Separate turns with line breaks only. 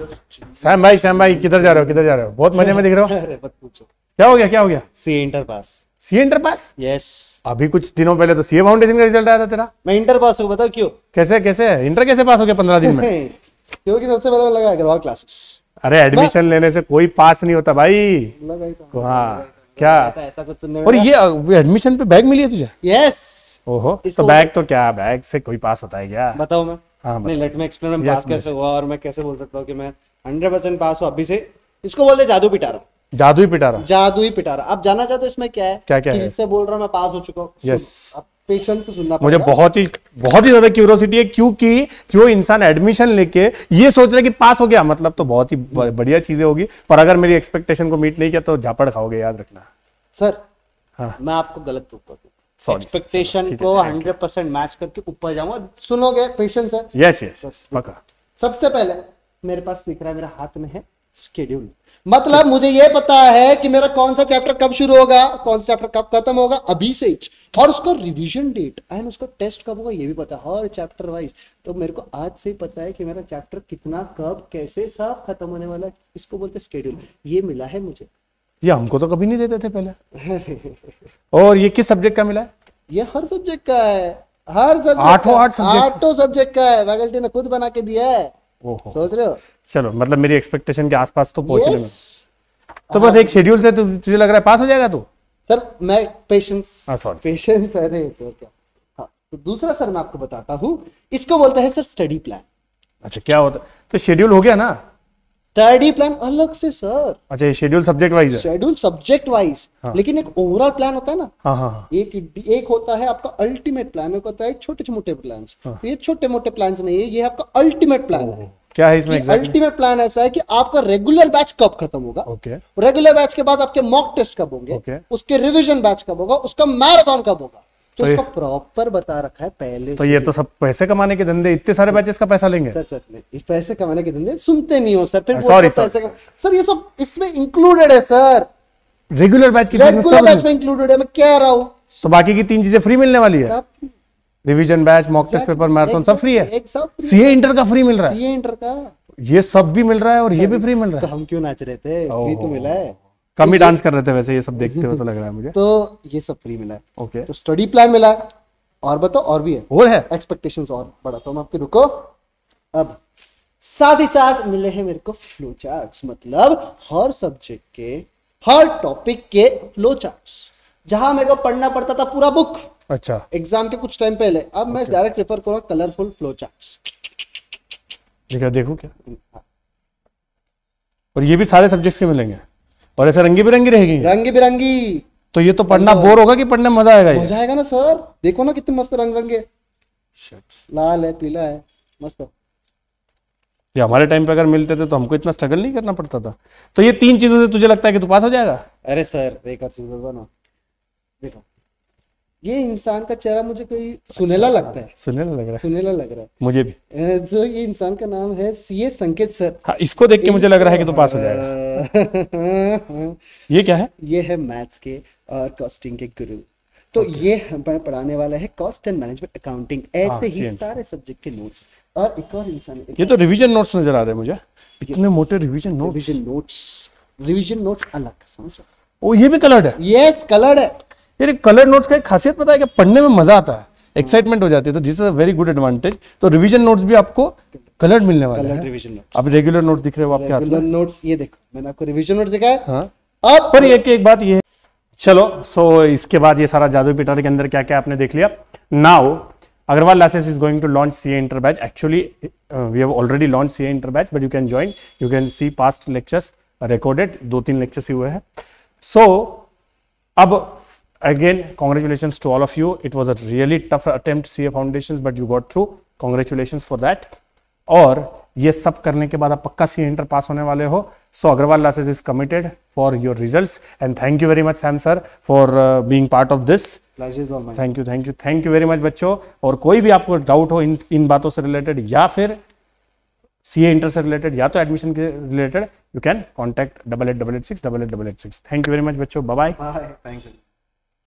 Sam भाई Sam भाई किधर जा रहे हो किधर जा रहे हो बहुत मजे में दिख रहे हो क्या हो गया क्या हो गया C inter pass C inter pass yes अभी कुछ दिनों पहले तो सीए फाउंडेशन का रिजल्ट आया था तेरा मैं इंटर पास हूँ बताओ क्यों कैसे कैसे इंटर कैसे पास हो गया पंद्रह दिन में
क्योंकि सबसे पहले लगा अग्रवाल क्लासेस
अरे एडमिशन लेने से कोई पास नहीं होता भाई हाँ क्या और ये एडमिशन पे बैग मिली है तुझे यस ओहो तो बैग तो क्या बैग से कोई पास होता है क्या बताओ मैं हाँ, नहीं लेट मी एक्सप्लेन पास कैसे
हुआ और मैं कैसे बोल सकता हूँ कि मैं हंड्रेड परसेंट पास हुआ अभी से इसको बोलते जादू पिटारा
जादू ही पिटारा
जादू ही पिटारा आप जाना चाहते हो इसमें क्या है क्या क्या जिससे बोल रहा हूँ मैं पास हो चुका हूँ यस पेशेंस सुनना मुझे
बहुत ही बहुत ही ज्यादा क्यूरोसिटी है क्योंकि जो इंसान एडमिशन लेके ये सोच रहा है कि पास हो गया मतलब तो बहुत ही बढ़िया चीजें होगी पर अगर मेरी एक्सपेक्टेशन को मीट नहीं किया तो झापड़ खाओगे याद रखना सर हाँ
मैं आपको गलत प्रूफ कर दूँ एक्सपेक्टेशन को हंड्रेड परसेंट मैच करके ऊपर जाऊंगा सुनोगे पेशेंस है यस
यस पक्का
सबसे पहले मेरे पास दिख रहा है मेरा हाथ में है स्केड्यूल मतलब मुझे यह पता है कि मेरा कौन सा चैप्टर कब शुरू होगा कौन सा चैप्टर कब खत्म होगा अभी से और उसको रिवीजन डेट एंड उसका टेस्ट कब होगा यह भी पता है और चैप्टर वाइज तो मेरे को आज से ही पता है कि मेरा चैप्टर कितना कब कैसे सब खत्म होने वाला है इसको बोलते स्केड्यूल ये मिला है मुझे
ये हमको तो कभी नहीं देते थे
पहले
और ये किस सब्जेक्ट का मिला है
ये हर सब्जेक्ट का है हर सब्जेक्ट आठों आठ सब्जेक्ट आठों सब्जेक्ट का है फैकल्टी ने खुद बना के दिया है सोच रहे हो
चलो मतलब मेरी एक्सपेक्टेशन के आसपास तो पहुंच रहे
तो बस हाँ। एक शेड्यूल
से तुझे लग रहा है पास हो जाएगा तू
सर मैं पेशेंस सॉरी पेशेंस है नहीं सर क्या हाँ तो दूसरा सर मैं आपको बताता हूँ इसको बोलते हैं सर स्टडी प्लान अच्छा क्या
होता है तो शेड्यूल हो गया
ना स्टडी प्लान अलग से सर
अच्छा schedule subject wise
schedule subject wise लेकिन एक ओवरऑल प्लान होता है ना हाँ, हाँ, हाँ। एक एक होता है आपका अल्टीमेट प्लान एक होता है छोटे छोटे प्लान ये छोटे मोटे प्लान नहीं है ये आपका अल्टीमेट प्लान
है क्या है इसमें अल्टीमेट
प्लान ऐसा है कि आपका रेगुलर बैच कब खत्म होगा ओके रेगुलर बैच के बाद आपके मॉक टेस्ट कब होंगे उसके रिविजन बैच कब होगा उसका मैराथन कब होगा तो, तो प्रॉपर बता रखा है पहले तो ये तो
सब पैसे कमाने के धंधे इतने सारे बैचेस का पैसा लेंगे सर सर नहीं
पैसे कमाने के धंधे सुनते नहीं हो सर फिर सॉरी सर ये सब इसमें इंक्लूडेड है सर
रेगुलर बैच की बैच में
इंक्लूडेड है मैं कह रहा हूँ
तो बाकी की तीन चीजें फ्री मिलने वाली है revision batch mock test paper marathon सब फ्री है सीए इंटर का फ्री मिल रहा है सीए इंटर का ये सब भी मिल रहा है और ये भी फ्री मिल रहा है हम क्यों नाच रहे थे तो मिला है
कम ही डांस कर रहे थे वैसे ये सब देखते हुए तो लग रहा है मुझे तो ये सब फ्री मिला है ओके तो स्टडी प्लान मिला है और बताओ और भी है और है एक्सपेक्टेशंस और तो हम आपके रुको अब साथ ही साथ मिले हैं मेरे को फ्लो चार्ट्स मतलब हर सब्जेक्ट के हर टॉपिक के फ्लो चार्ट्स जहां मेरे को पढ़ना पड़ता था पूरा बुक अच्छा एग्जाम के कुछ टाइम पहले अब मैं डायरेक्ट रेफर करूंगा कलरफुल फ्लो चार्ट्स
देखो क्या हाँ। और ये भी सारे सब्जेक्ट्स के मिलेंगे और ऐसे रंगी बिरंगी रहेगी रंगी बिरंगी तो ये तो पढ़ना तो बोर होगा कि पढ़ने मजा आएगा मजा
आएगा ना सर देखो ना कितने मस्त रंग रंगे लाल है पीला है मस्त
ये हमारे टाइम पे अगर मिलते थे तो हमको इतना स्ट्रगल नहीं करना पड़ता था तो ये तीन चीजों से तुझे लगता है कि तू पास हो जाएगा
अरे सर एक और चीज ना देखो ये इंसान का चेहरा मुझे कोई सुनेला अच्छा। लगता है सुनेला लग रहा है सुनेला लग रहा है मुझे भी जो तो ये इंसान का नाम है सीए संकेत सर
हाँ, इसको देख के मुझे लग रहा है कि तू पास हो जाएगा
ये क्या है ये है मैथ्स के और uh, कॉस्टिंग के गुरु तो okay. ये हम पढ़ाने वाला है कॉस्ट एंड मैनेजमेंट अकाउंटिंग ऐसे हाँ, ही सारे सब्जेक्ट के नोट्स और एक और इंसान ये तो रिवीजन
नोट्स नजर आ रहे हैं मुझे इतने मोटे revision notes revision notes revision notes अलग समझ ओ ये भी कलर्ड है यस कलर्ड है यार कलर नोट्स का एक खासियत पता है कि पढ़ने में मजा आता है एक्साइटमेंट हाँ। हो जाती है तो this is a very good advantage तो रिवीजन नोट्स भी आपको कलर मिलने वाला है रिवीजन अब रेगुलर नोट दिख रहे हो आपके रेगुलर
नोट्स ये देखो मैंने आपको रिवीजन नोट दिखाया
हाँ अब पर एक एक बात ये चलो सो इसके बाद ये सारा जादू पिटारे के अंदर क्या क्या आपने देख लिया now Agarwal classes is going to launch C inter batch actually we have already launch C inter batch but you can join you can see past lectures recorded दो तीन लेक्चर्स ही हुए हैं सो so, अब again congratulation to all of you it was a really tough attempt C A foundation but you got through congratulation for that और ये सब करने के बाद आप पक्का सी इंटर पास होने वाले हो so Agarwal classes is committed for your result and thank you very much Sam sir for being part of this thank you thank you thank you very much बच्चों और कोई भी आपको डाउट हो इन इन बातों से रिलेटेड या फिर सी ए इंटर से रिलेटेड या तो एडमिशन के related you can contact double eight double eight six double eight double eight six thank you very much बच्चों बाय
थैंक यू